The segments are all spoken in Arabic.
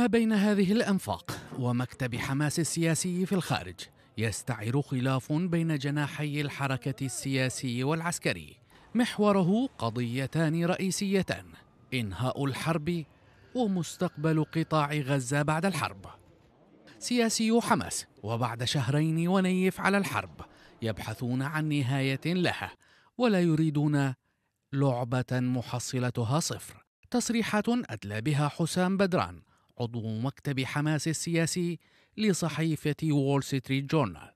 ما بين هذه الأنفاق ومكتب حماس السياسي في الخارج يستعر خلاف بين جناحي الحركة السياسي والعسكري محوره قضيتان رئيسيتان إنهاء الحرب ومستقبل قطاع غزة بعد الحرب سياسي حماس وبعد شهرين ونيف على الحرب يبحثون عن نهاية لها ولا يريدون لعبة محصلتها صفر تصريحات أدلى بها حسام بدران عضو مكتب حماس السياسي لصحيفة وول ستريت جورنال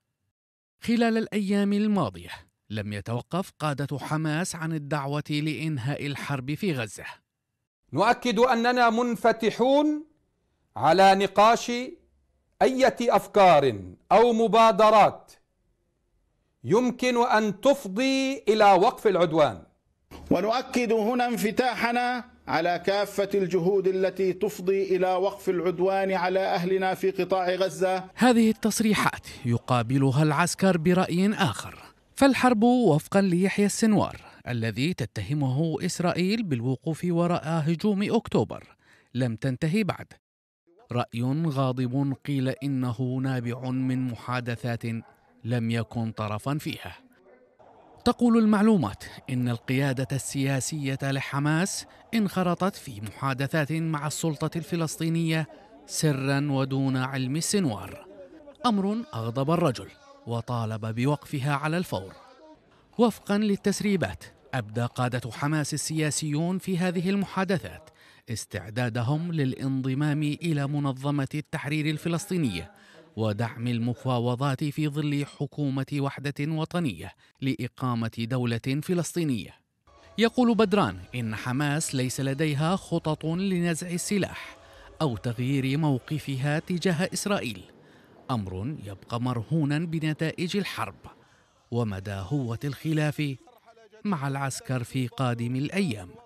خلال الأيام الماضية لم يتوقف قادة حماس عن الدعوة لإنهاء الحرب في غزة نؤكد أننا منفتحون على نقاش أية أفكار أو مبادرات يمكن أن تفضي إلى وقف العدوان ونؤكد هنا انفتاحنا على كافة الجهود التي تفضي إلى وقف العدوان على أهلنا في قطاع غزة هذه التصريحات يقابلها العسكر برأي آخر فالحرب وفقا ليحيى السنوار الذي تتهمه إسرائيل بالوقوف وراء هجوم أكتوبر لم تنتهي بعد رأي غاضب قيل إنه نابع من محادثات لم يكن طرفا فيها تقول المعلومات ان القياده السياسيه لحماس انخرطت في محادثات مع السلطه الفلسطينيه سرا ودون علم السنوار امر اغضب الرجل وطالب بوقفها على الفور وفقا للتسريبات ابدى قاده حماس السياسيون في هذه المحادثات استعدادهم للانضمام الى منظمه التحرير الفلسطينيه ودعم المفاوضات في ظل حكومة وحدة وطنية لإقامة دولة فلسطينية. يقول بدران إن حماس ليس لديها خطط لنزع السلاح أو تغيير موقفها تجاه إسرائيل، أمر يبقى مرهونا بنتائج الحرب ومدى هوة الخلاف مع العسكر في قادم الأيام.